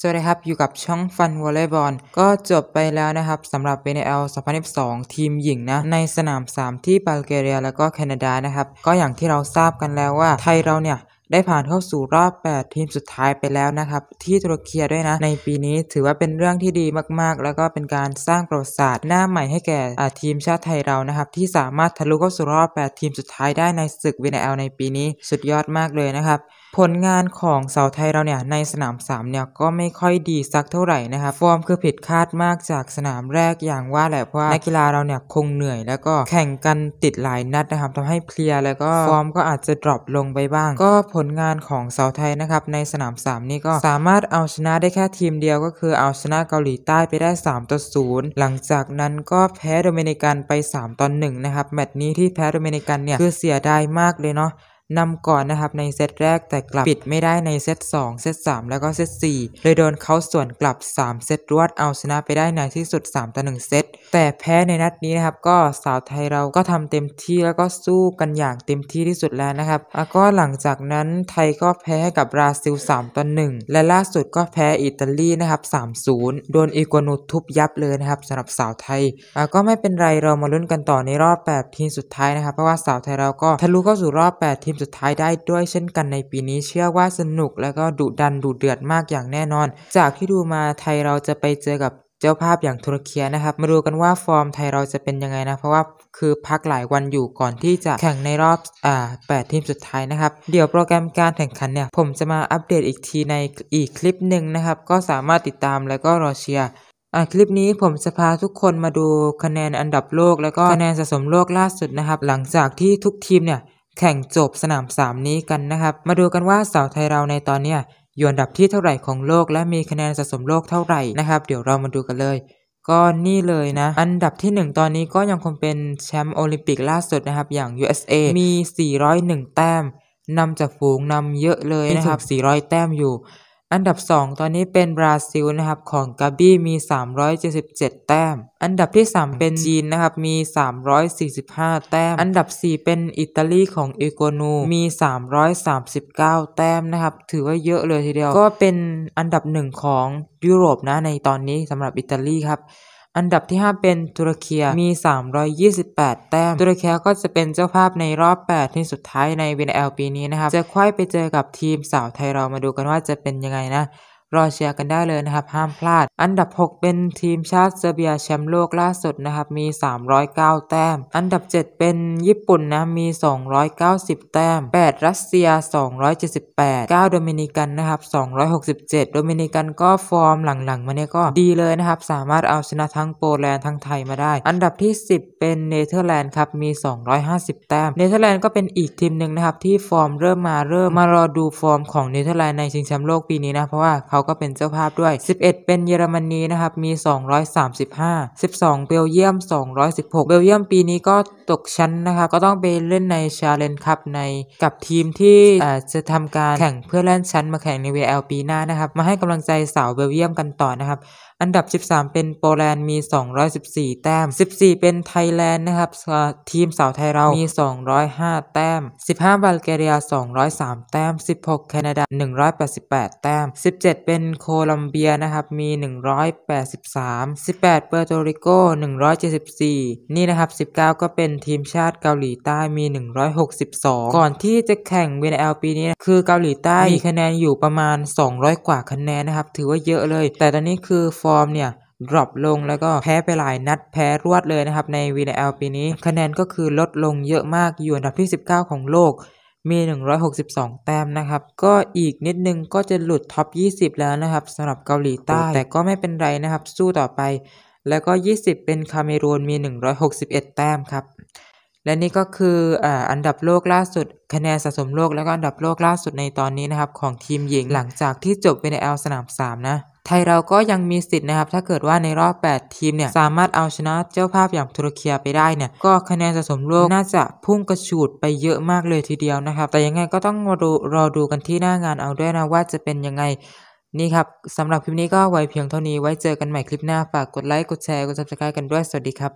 สวัสดีครับอยู่กับช่องฟันวอลเลย์บอลก็จบไปแล้วนะครับสำหรับ BNL 2022 ทีมหญิงนะ ในสนาม 3 ที่บัลแกเรียแล้วก็แคนาดานะครับ ก็อย่างที่เราทราบกันแล้วว่า ไทยเราเนี่ยได้ผ่านเข้าสู่รอบ 8 ทีมสุดท้ายไปแล้วนะครับที่ตุรกีด้วยนะ ในปีนี้ถือว่าเป็นเรื่องที่ดีมากๆ แล้วก็เป็นการสร้างประวัติศาสตร์ หน้าใหม่ให้แก่ทีมชาติไทยเรานะครับที่สามารถทะลุเข้าสู่รอบ 8 ทีมสุดท้ายได้ในศึกวีเอลในปีนี้สุดยอดมากเลยนะครับผลงานของเสาไทยเราเนี่ยในสนาม 3 เนี่ยก็ไม่ค่อยดีสักเท่าไหร่นะครับฟอร์มคือผิดคาดมากจากสนามแรกอย่างว่าแหละเพราะนักกีฬาเราเนี่ยคงเหนื่อยแล้วก็แข่งกันติดหลายนัดนะครับทำให้เพลียแล้วก็ฟอร์มก็อาจจะดรอปลงไปบ้าง ก็ผผลงานของสาวไทยนะครับในสนาม 3นี่ก็สามารถเอาชนะได้แค่ทีมเดียวก็คือเอาชนะเกาหลีใต้ไปได้3ต่อ0หลังจากนั้นก็แพ้โดมินิกันไป3ต่อ1นะครับแมตช์นี้ที่แพ้โดมินิกันเนี่ยคือเสียดายมากเลยเนาะนำก่อนนะครับในเซตแรกแต่กลับปิดไม่ได้ในเซต 2 เซต3 แล้วก็เซต4 เลยโดนเขาส่วนกลับ 3 เซตรวดเอาชนะไปได้ในที่สุด3ต่อ1เซตแต่แพ้ในนัดนี้นะครับก็สาวไทยเราก็ทำเต็มที่แล้วก็สู้กันอย่างเต็มที่ที่สุดแล้วนะครับแล้วก็หลังจากนั้นไทยก็แพ้ให้กับบราซิล3ต่อ1และล่าสุดก็แพ้อิตาลีนะครับ3-0โดนอีกวนูทุบยับเลยนะครับสำหรับสาวไทยแล้วก็ไม่เป็นไรเรามาลุ้นกันต่อในรอบ8ทีมสุดท้ายนะครับเพราะว่าสาวไทยเราก็ทะลุเข้าสู่รอบ8ทีมสุดท้ายได้ด้วยเช่นกันในปีนี้เชื่อว่าสนุกแล้วก็ดุดันดุเดือดมากอย่างแน่นอน จากที่ดูมาไทยเราจะไปเจอกับเจ้าภาพอย่างตุรกคีนะครับ มาดูกันว่าฟอร์มไทยเราจะเป็นยังไงนะเพราะว่าคือพักหลายวันอยู่ก่อนที่จะแข่งในรอบอ่าแปดทีมสุดท้ายนะครับเดี๋ยวโปรแกรมการแข่งขันเนี่ยผมจะมาอัปเดตอีกทีในอีกคลิปหนึ่งนะครับ ก็สามารถติดตามแล้วก็รอเชียร์คลิปนี้ผมจะพาทุกคนมาดูคะแนนอันดับโลกแล้วก็คะแนนสะสมโลกล่าสุดนะครับหลังจากที่ทุกทีมเนี่ยแข่งจบสนาม 3 นี้กันนะครับ มาดูกันว่าสาวไทยเราในตอนนี้อยู่อันดับที่เท่าไหร่ของโลกและมีคะแนนสะสมโลกเท่าไหร่นะครับ เดี๋ยวเรามาดูกันเลย ก็นี่เลยนะ อันดับที่ 1 ตอนนี้ก็ยังคงเป็นแชมป์โอลิมปิกล่าสุดนะครับ อย่าง USA มี 401 แต้มนำจากฝูงนำเยอะเลยนะครับ 400 แต้มอยู่อันดับ 2 ตอนนี้เป็นบราซิลนะครับของกาบี้มี 377 แต้ม อันดับที่3เป็นจีนนะครับมี345 แต้ม อันดับ 4 เป็นอิตาลีของเอโกนูมี 339 แต้มนะครับ ถือว่าเยอะเลยทีเดียวก็เป็นอันดับ 1 ของยุโรปนะในตอนนี้สำหรับอิตาลีครับอันดับที่ 5 เป็นตุรกียมี 328 แต้ม ตุรกีก็จะเป็นเจ้าภาพในรอบ 8 ที่สุดท้ายใน v อลปีนี้นะครับ จะคว้ายไปเจอกับทีมสาวไทยเรามาดูกันว่าจะเป็นยังไงนะรอเชียร์กันได้เลยนะครับ ห้ามพลาด อันดับ 6 เป็นทีมชาติเซอร์เบียแชมป์โลกล่าสุดนะครับ มี 309 แต้ม อันดับ 7 เป็นญี่ปุ่นนะ มี 290 แต้ม8รัสเซีย278 9โดมินิกันนะครับ 267 โดมินิกันก็ฟอร์มหลังๆ มาเนี่ยก็ดีเลยนะครับ สามารถเอาชนะทั้งโปแลนด์ทั้งไทยมาได้ อันดับที่ 10 เป็นเนเธอร์แลนด์ครับมี 250 แต้มเนเธอร์แลนด์ก็เป็นอีกทีมหนึ่งนะครับที่ฟอร์มเริ่มมาเริ่มมารอดูฟอร์มของเนเธอร์แลนด์ในชิงแชมป์โลกปีนี้นะเพราะว่าเขาาก็เป็นเจ้าภาพด้วย 11 เป็นเยอรมนีนะครับ มี 235 12 เบลเยียม 216 เบลเยียมปีนี้ก็ตกชั้นนะคะก็ต้องไปเล่นในชาเลนจ์คัพในกับทีมที่จะทำการแข่งเพื่อเล่นชั้น มาแข่งใน VL ปีหน้านะครับ มาให้กำลังใจสาวเบลเยียมกันต่อนะครับ อันดับ 13 เป็นโปแลนด์มี 214 แต้ม 14 เป็นไทยแลนด์นะครับทีมสาวไทยเรา มี 205 แต้ม 15 บัลแกเรีย 203 แต้ม 16แคนาดา188 แต้ม 17เป็นโคลอมเบียนะครับ มี 183 18 เปอร์โตริโก174 นี่นะครับ19 ก็เป็นทีมชาติเกาหลีใต้ มี 162 ก่อนที่จะแข่ง VNL ปีนี้ คือเกาหลีใต้มีคะแนนอยู่ประมาณ 200 กว่าคะแนนนะครับ ถือว่าเยอะเลย แต่ตอนนี้คือฟอร์มเนี่ยดรอปลงแล้วก็แพ้ไปหลายนัดแพ้ รวดเลยนะครับใน VNL ปีนี้คะแนนก็คือลดลงเยอะมากอยู่อันดับที่ 19 ของโลกมี 162 แต้ม นะครับ ก็ อีกนิดนึงก็จะหลุด ท็อป 20 แล้วนะครับสำหรับ เกาหลีใต้ แต่ก็ไม่เป็นไร นะครับ สู้ต่อไป แล้วก็ 20 เป็น คาเมรูนมี 161 แต้ม ครับ และนี่ก็คืออันดับโลก ล่าสุด คะแนน สะสม โลก แล้วก็ อันดับ โลก ล่าสุด ใน ตอนนี้ นะครับ ของ ทีม หญิง หลังจาก ที่ จบไปในแอลสนาม3นะไทยเราก็ยังมีสิทธิ์นะครับ ถ้าเกิดว่าในรอบ 8 ทีมเนี่ยสามารถเอาชนะเจ้าภาพอย่างตุรกีไปได้เนี่ย ก็คะแนนสะสมโลกน่าจะพุ่งกระฉูดไปเยอะมากเลยทีเดียวนะครับ แต่ยังไงก็ต้องรอรอดูกันที่หน้างานเอาด้วยนะว่าจะเป็นยังไง นี่ครับสำหรับคลิปนี้ก็ไว้เพียงเท่านี้ ไว้เจอกันใหม่คลิปหน้า ฝากกดไลค์ กดแชร์ กด subscribe กันด้วย สวัสดีครับ